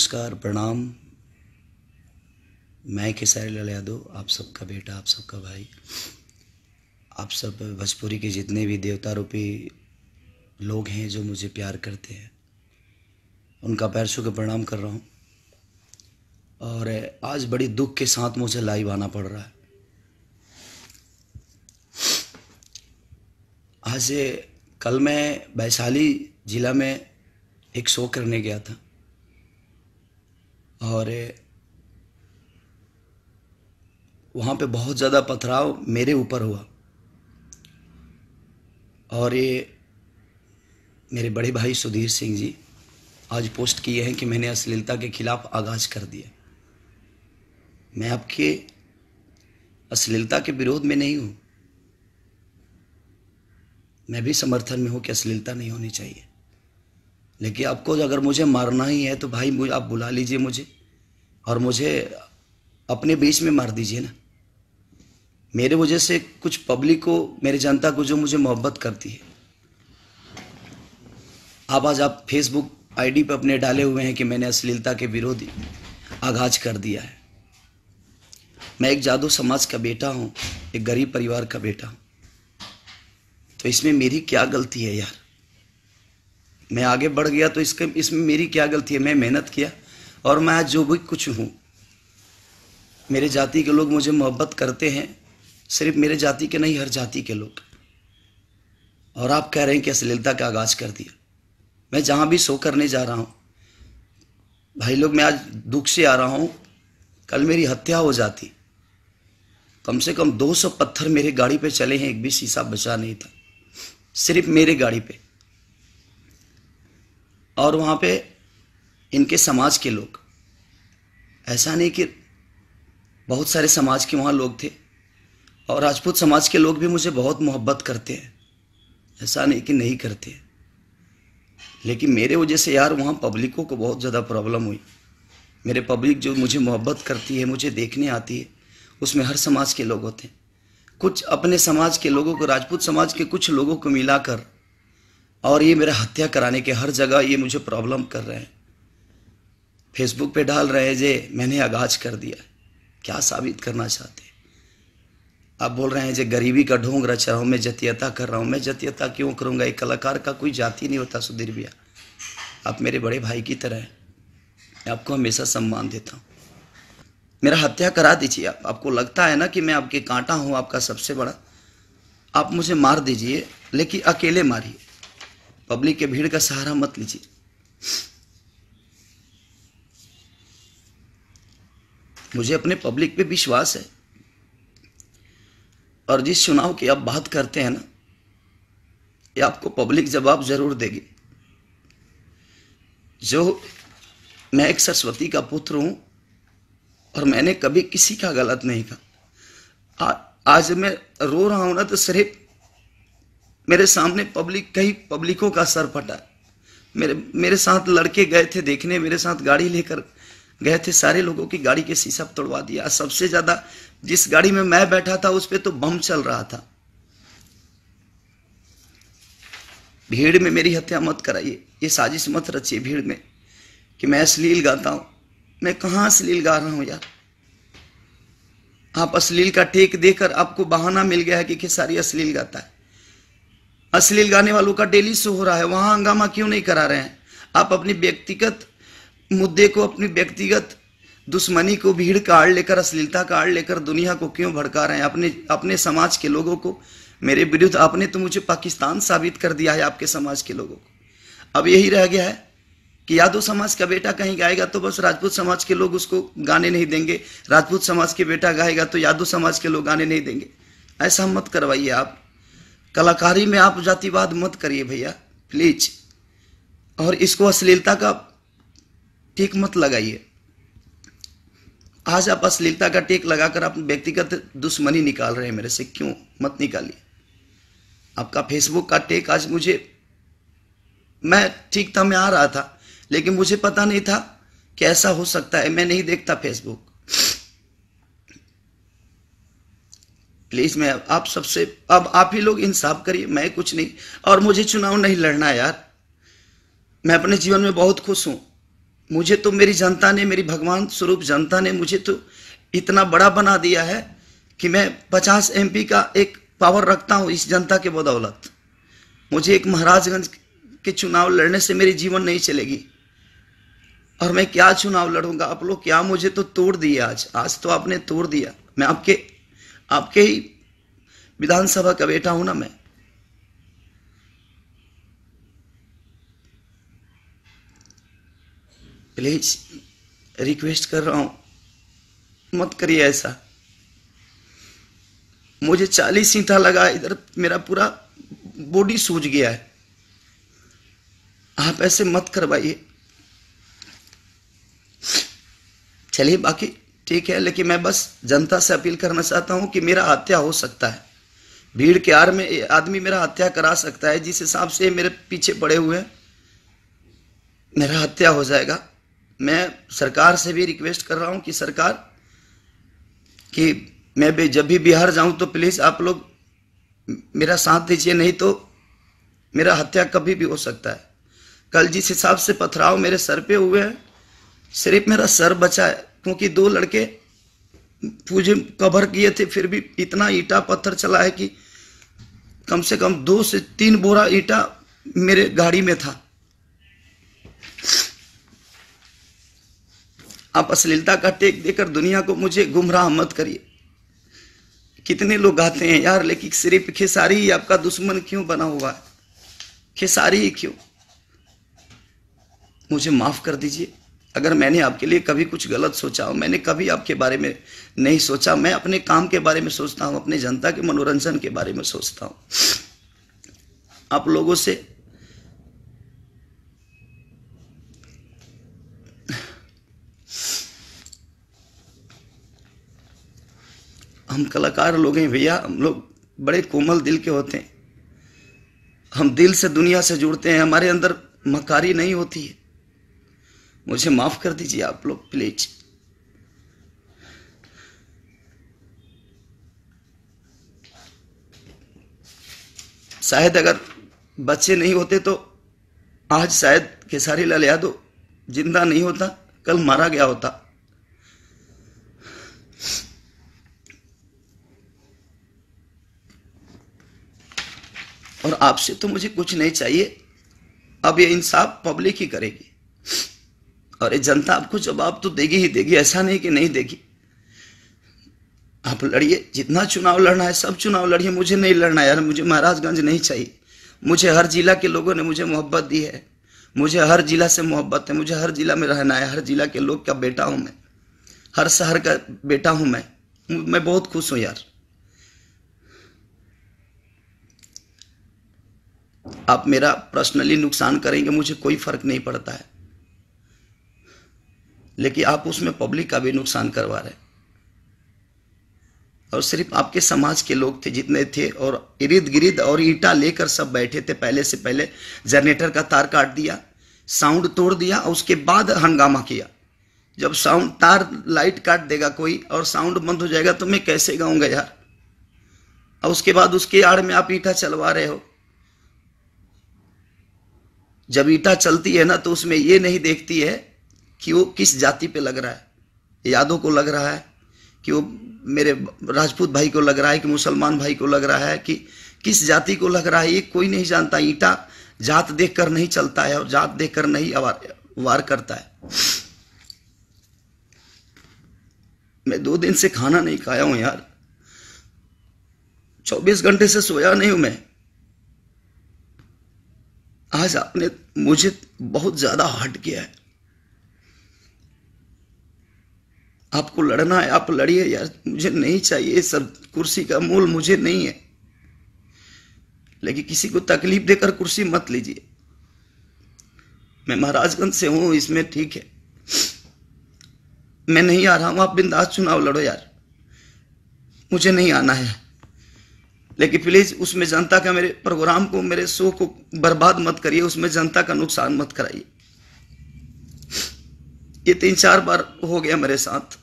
नमस्कार प्रणाम मैं खेसारी लाल यादव आप सबका बेटा आप सबका भाई आप सब भोजपुरी के जितने भी देवता रूपी लोग हैं जो मुझे प्यार करते हैं उनका पैर छू के प्रणाम कर रहा हूँ और आज बड़ी दुख के साथ मुझे लाइव आना पड़ रहा है आज कल मैं वैशाली ज़िला में एक शो करने गया था और वहाँ पे बहुत ज़्यादा पथराव मेरे ऊपर हुआ और ये मेरे बड़े भाई सुधीर सिंह जी आज पोस्ट किए हैं कि मैंने अश्लीलता के खिलाफ आगाज़ कर दिया मैं आपके अश्लीलता के विरोध में नहीं हूँ मैं भी समर्थन में हूँ कि अश्लीलता नहीं होनी चाहिए लेकिन आपको अगर मुझे मारना ही है तो भाई मुझे आप बुला लीजिए मुझे और मुझे अपने बीच में मार दीजिए ना मेरे वजह से कुछ पब्लिक को मेरे जनता को जो मुझे मोहब्बत करती है आप आज आप फेसबुक आईडी पर अपने डाले हुए हैं कि मैंने अश्लीलता के विरोध आगाज कर दिया है मैं एक जादू समाज का बेटा हूँ एक गरीब परिवार का बेटा हूं तो इसमें मेरी क्या गलती है यार मैं आगे बढ़ गया तो इसके इसमें मेरी क्या गलती है मैं मेहनत किया और मैं आज जो भी कुछ हूँ मेरे जाति के लोग मुझे मोहब्बत करते हैं सिर्फ मेरे जाति के नहीं हर जाति के लोग और आप कह रहे हैं कि अश्लीलता का आगाज कर दिया मैं जहाँ भी शो करने जा रहा हूँ भाई लोग मैं आज दुख से आ रहा हूँ कल मेरी हत्या हो जाती कम से कम 200 पत्थर मेरे गाड़ी पे चले हैं एक भी शीशा बचा नहीं था सिर्फ मेरे गाड़ी पे और वहाँ पे इनके समाज के लोग ऐसा नहीं कि बहुत सारे समाज के वहाँ लोग थे और राजपूत समाज के लोग भी मुझे बहुत मोहब्बत करते हैं ऐसा नहीं कि नहीं करते लेकिन मेरे वजह से यार वहाँ पब्लिकों को बहुत ज़्यादा प्रॉब्लम हुई मेरे पब्लिक जो मुझे मोहब्बत करती है मुझे देखने आती है उसमें हर समाज के लोग होते हैं कुछ अपने समाज के लोगों को राजपूत समाज के कुछ लोगों को मिलाकर और ये मेरा हत्या कराने के हर जगह ये मुझे प्रॉब्लम कर रहे हैं फेसबुक पे डाल रहे हैं जे मैंने आगाज कर दिया क्या साबित करना चाहते आप बोल रहे हैं जे गरीबी का ढोंग रच रहा हूँ मैं जतियता कर रहा हूँ मैं जतियता क्यों करूँगा एक कलाकार का कोई जाति नहीं होता सुधीर भैया आप मेरे बड़े भाई की तरह हैं मैं आपको हमेशा सम्मान देता हूँ मेरा हत्या करा दीजिए आप आपको लगता है ना कि मैं आपके कांटा हूँ आपका सबसे बड़ा आप मुझे मार दीजिए लेकिन अकेले मारिए पब्लिक के भीड़ का सहारा मत लीजिए मुझे अपने पब्लिक पे विश्वास है और जिस चुनाव की आप बात करते हैं ना ये आपको पब्लिक जवाब जरूर देगी जो मैं एक सरस्वती का पुत्र हूं और मैंने कभी किसी का गलत नहीं कहा आज मैं रो रहा हूं ना तो सिर्फ मेरे सामने पब्लिक कई पब्लिकों का सर फटा मेरे मेरे साथ लड़के गए थे देखने मेरे साथ गाड़ी लेकर गए थे सारे लोगों की गाड़ी के शीशा तोड़वा दिया सबसे ज़्यादा जिस गाड़ी में मैं बैठा था उस पर तो बम चल रहा था भीड़ में मेरी हत्या मत कराइए ये साजिश मत रचिए भीड़ में कि मैं अश्लील गाता हूं मैं कहाँ अश्लील गा रहा हूं यार आप अश्लील का टेक देकर आपको बहाना मिल गया है कि खेसारी अश्लील गाता है अश्लील गाने वालों का डेली शो हो रहा है वहाँ हंगामा क्यों नहीं करा रहे हैं आप अपने व्यक्तिगत मुद्दे को अपनी व्यक्तिगत दुश्मनी को भीड़ का आड़ लेकर अश्लीलता का आड़ लेकर दुनिया को क्यों भड़का रहे हैं अपने अपने समाज के लोगों को मेरे विरुद्ध आपने तो मुझे पाकिस्तान साबित कर दिया है आपके समाज के लोगों को अब यही रह गया है कि यादव समाज का बेटा कहीं गाएगा तो बस राजपूत समाज के लोग उसको गाने नहीं देंगे राजपूत समाज के बेटा गाएगा तो यादव समाज के लोग गाने नहीं देंगे ऐसा मत करवाइए आप कलाकारी में आप जातिवाद मत करिए भैया प्लीज और इसको अश्लीलता का टेक मत लगाइए आज आप अश्लीलता का टेक लगाकर आप व्यक्तिगत दुश्मनी निकाल रहे हैं मेरे से क्यों मत निकालिए आपका फेसबुक का टेक आज मुझे मैं ठीक था मैं आ रहा था लेकिन मुझे पता नहीं था कि ऐसा हो सकता है मैं नहीं देखता फेसबुक प्लीज मैं आप सबसे अब आप ही लोग इंसाफ करिए मैं कुछ नहीं और मुझे चुनाव नहीं लड़ना यार मैं अपने जीवन में बहुत खुश हूँ मुझे तो मेरी जनता ने मेरी भगवान स्वरूप जनता ने मुझे तो इतना बड़ा बना दिया है कि मैं पचास एमपी का एक पावर रखता हूँ इस जनता के बदौलत मुझे एक महाराजगंज के चुनाव लड़ने से मेरी जीवन नहीं चलेगी और मैं क्या चुनाव लड़ूंगा आप लोग क्या मुझे तो तोड़ दिया आज आज तो आपने तोड़ दिया मैं आपके आपके ही विधानसभा का बेटा हूं ना मैं प्लीज रिक्वेस्ट कर रहा हूं मत करिए ऐसा मुझे चालीस सीटा लगा इधर मेरा पूरा बॉडी सूज गया है आप ऐसे मत करवाइए चलिए बाकी ठीक है लेकिन मैं बस जनता से अपील करना चाहता हूं कि मेरा हत्या हो सकता है भीड़ के आर में आदमी मेरा हत्या करा सकता है जिस हिसाब से मेरे पीछे पड़े हुए हैं मेरा हत्या हो जाएगा मैं सरकार से भी रिक्वेस्ट कर रहा हूं कि सरकार कि मैं भी जब भी बिहार जाऊं तो प्लीज़ आप लोग मेरा साथ दीजिए नहीं तो मेरा हत्या कभी भी हो सकता है कल जिस हिसाब से पथराव मेरे सर पे हुए हैं सिर्फ मेरा सर बचा है क्योंकि दो लड़के पूजे कवर किए थे फिर भी इतना ईटा पत्थर चला है कि कम से कम दो से तीन बोरा ईटा मेरे गाड़ी में था आप अश्लीलता का टेक देकर दुनिया को मुझे गुमराह मत करिए कितने लोग गाते हैं यार लेकिन सिर्फ खेसारी ही आपका दुश्मन क्यों बना हुआ है खेसारी ही क्यों मुझे माफ कर दीजिए अगर मैंने आपके लिए कभी कुछ गलत सोचा हो मैंने कभी आपके बारे में नहीं सोचा मैं अपने काम के बारे में सोचता हूँ अपने जनता के मनोरंजन के बारे में सोचता हूँ आप लोगों से हम कलाकार लोग हैं भैया हम लोग बड़े कोमल दिल के होते हैं हम दिल से दुनिया से जुड़ते हैं हमारे अंदर मकारी नहीं होती है मुझे माफ कर दीजिए आप लोग प्लीज शायद अगर बच्चे नहीं होते तो आज शायद खेसारी लाल यादव जिंदा नहीं होता कल मारा गया होता और आपसे तो मुझे कुछ नहीं चाहिए अब ये इंसाफ पब्लिक ही करेगी और ये जनता आपको जवाब तो देगी ही देगी ऐसा नहीं कि नहीं देगी आप लड़िए जितना चुनाव लड़ना है सब चुनाव लड़िए मुझे नहीं लड़ना यार मुझे महाराजगंज नहीं चाहिए मुझे हर जिला के लोगों ने मुझे मोहब्बत दी है मुझे हर जिला से मोहब्बत है मुझे हर जिला में रहना है हर जिला के लोग का बेटा हूँ मैं हर शहर का बेटा हूँ मैं मैं बहुत खुश हूँ यार आप मेरा पर्सनली नुकसान करेंगे मुझे कोई फर्क नहीं पड़ता है लेकिन आप उसमें पब्लिक का भी नुकसान करवा रहे और सिर्फ आपके समाज के लोग थे जितने थे और इर्द गिर्द और ईटा लेकर सब बैठे थे पहले से पहले जनरेटर का तार काट दिया साउंड तोड़ दिया और उसके बाद हंगामा किया जब साउंड तार लाइट काट देगा कोई और साउंड बंद हो जाएगा तो मैं कैसे गाऊंगा यार और उसके बाद उसके आड़ में आप ईटा चलवा रहे हो जब ईटा चलती है ना तो उसमें ये नहीं देखती है कि वो किस जाति पे लग रहा है यादों को लग रहा है कि वो मेरे राजपूत भाई को लग रहा है कि मुसलमान भाई को लग रहा है कि किस जाति को लग रहा है ये कोई नहीं जानता ईटा जात देख कर नहीं चलता है और जात देख कर नहीं अवार वार करता है मैं दो दिन से खाना नहीं खाया हूं यार चौबीस घंटे से सोया नहीं हूं मैं आज आपने मुझे बहुत ज्यादा हट किया है आपको लड़ना है आप लड़िए यार मुझे नहीं चाहिए सब कुर्सी का मूल मुझे नहीं है लेकिन किसी को तकलीफ देकर कुर्सी मत लीजिए मैं महाराजगंज से हूं इसमें ठीक है मैं नहीं आ रहा हूं आप बिंदास चुनाव लड़ो यार मुझे नहीं आना है लेकिन प्लीज उसमें जनता का मेरे प्रोग्राम को मेरे शो को बर्बाद मत करिए उसमें जनता का नुकसान मत कराइए ये तीन चार बार हो गया मेरे साथ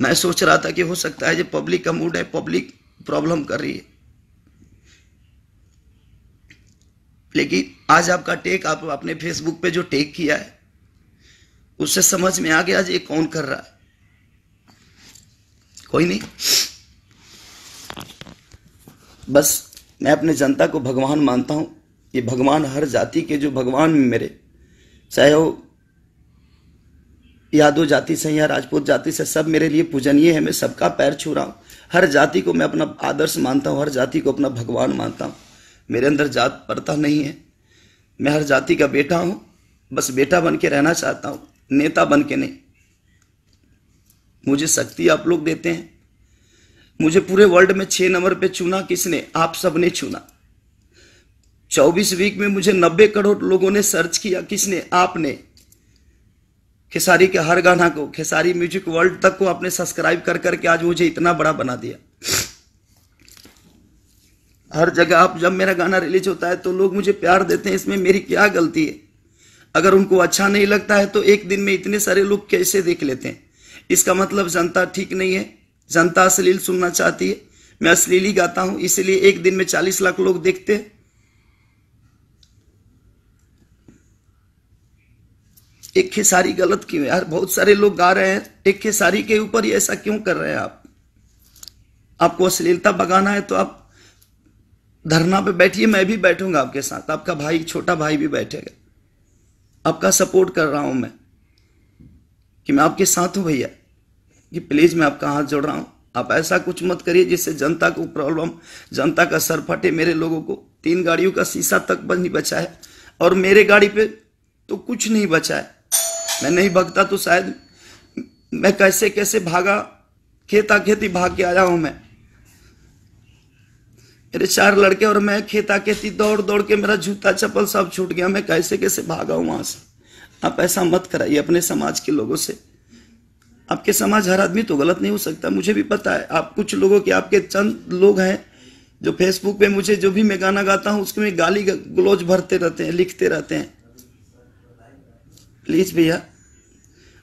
मैं सोच रहा था कि हो सकता है जो पब्लिक का मूड है पब्लिक प्रॉब्लम कर रही है लेकिन आज आपका टेक आप अपने फेसबुक पे जो टेक किया है उससे समझ में आ गया ये कौन कर रहा है कोई नहीं बस मैं अपने जनता को भगवान मानता हूं ये भगवान हर जाति के जो भगवान मेरे चाहे वो यादव जाति से या राजपूत जाति से सब मेरे लिए पूजनीय है मैं सबका पैर छू रहा हूँ हर जाति को मैं अपना आदर्श मानता हूँ हर जाति को अपना भगवान मानता हूँ मेरे अंदर जात पड़ता नहीं है मैं हर जाति का बेटा हूँ बस बेटा बन के रहना चाहता हूँ नेता बन के नहीं मुझे शक्ति आप लोग देते हैं मुझे पूरे वर्ल्ड में छः नंबर पे चुना किसने आप सब ने चुना चौबीस वीक में मुझे नब्बे करोड़ लोगों ने सर्च किया किसने आपने खेसारी के हर गाना को खेसारी म्यूजिक वर्ल्ड तक को आपने सब्सक्राइब कर करके आज मुझे इतना बड़ा बना दिया हर जगह आप जब मेरा गाना रिलीज होता है तो लोग मुझे प्यार देते हैं इसमें मेरी क्या गलती है अगर उनको अच्छा नहीं लगता है तो एक दिन में इतने सारे लोग कैसे देख लेते हैं इसका मतलब जनता ठीक नहीं है जनता अश्लील सुनना चाहती है मैं अश्लील ही गाता हूँ इसलिए एक दिन में चालीस लाख लोग देखते हैं एक खेसारी गलत क्यों यार बहुत सारे लोग गा रहे हैं एक खेसारी के ऊपर ही ऐसा क्यों कर रहे हैं आप आपको अश्लीलता बगाना है तो आप धरना पे बैठिए मैं भी बैठूंगा आपके साथ आपका भाई छोटा भाई भी बैठेगा आपका सपोर्ट कर रहा हूं मैं कि मैं आपके साथ हूं भैया कि प्लीज मैं आपका हाथ जोड़ रहा हूं आप ऐसा कुछ मत करिए जिससे जनता को प्रॉब्लम जनता का सर फटे मेरे लोगों को तीन गाड़ियों का शीशा तक नहीं बचा है और मेरे गाड़ी पे तो कुछ नहीं बचा है मैं नहीं भागता तो शायद मैं कैसे कैसे भागा खेता खेती भाग के आया हूं मैं मेरे चार लड़के और मैं खेता खेती दौड़ दौड़ के मेरा जूता चप्पल सब छूट गया मैं कैसे कैसे भागा हूं वहां से आप ऐसा मत कराइए अपने समाज के लोगों से आपके समाज हर आदमी तो गलत नहीं हो सकता मुझे भी पता है आप कुछ लोगों के आपके चंद लोग हैं जो फेसबुक पे मुझे जो भी मैं गाना गाता हूँ उसके में गाली ग्लोज भरते रहते हैं लिखते रहते हैं प्लीज भैया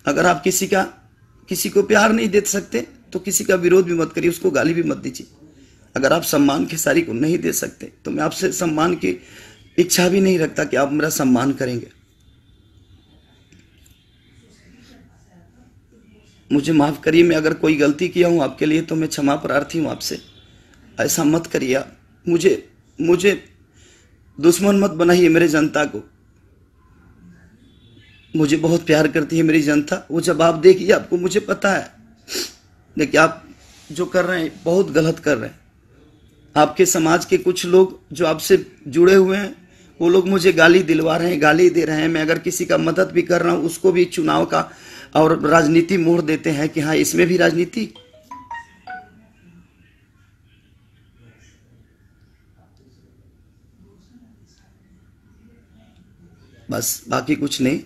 अगर आप किसी का किसी को प्यार नहीं दे सकते तो किसी का विरोध भी मत करिए उसको गाली भी मत दीजिए अगर आप सम्मान की सारी को नहीं दे सकते तो मैं आपसे सम्मान की इच्छा भी नहीं रखता कि आप मेरा सम्मान करेंगे मुझे माफ़ करिए मैं अगर कोई गलती किया हूं आपके लिए तो मैं क्षमा प्रार्थी हूं आपसे ऐसा मत करिए मुझे मुझे दुश्मन मत बनाइए मेरे जनता को मुझे बहुत प्यार करती है मेरी जनता वो जब आप देखिए आपको मुझे पता है देखिए आप जो कर रहे हैं बहुत गलत कर रहे हैं आपके समाज के कुछ लोग जो आपसे जुड़े हुए हैं वो लोग मुझे गाली दिलवा रहे हैं गाली दे रहे हैं मैं अगर किसी का मदद भी कर रहा हूँ उसको भी चुनाव का और राजनीति मोड़ देते हैं कि हाँ इसमें भी राजनीति बस बाकी कुछ नहीं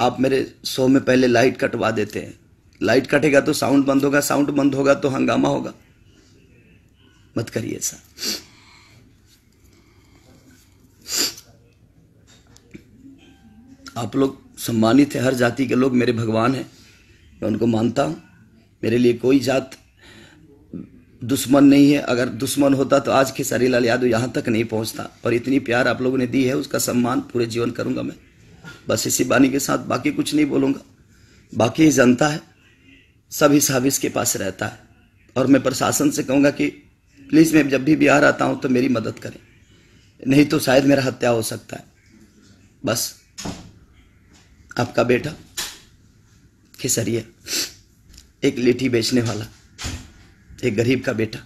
आप मेरे शो में पहले लाइट कटवा देते हैं लाइट कटेगा तो साउंड बंद होगा साउंड बंद होगा तो हंगामा होगा मत करिए ऐसा आप लोग सम्मानित हैं हर जाति के लोग मेरे भगवान हैं मैं उनको मानता हूँ मेरे लिए कोई जात दुश्मन नहीं है अगर दुश्मन होता तो आज खेसारी लाल यादव यहाँ तक नहीं पहुँचता और इतनी प्यार आप लोगों ने दी है उसका सम्मान पूरे जीवन करूँगा मैं बस इसी बानी के साथ बाकी कुछ नहीं बोलूँगा बाकी जनता है सब हिसाब इसके पास रहता है और मैं प्रशासन से कहूँगा कि प्लीज़ मैं जब भी बिहार आता हूँ तो मेरी मदद करें नहीं तो शायद मेरा हत्या हो सकता है बस आपका बेटा खिसरिया एक लेठी बेचने वाला एक गरीब का बेटा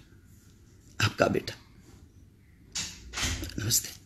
आपका बेटा नमस्ते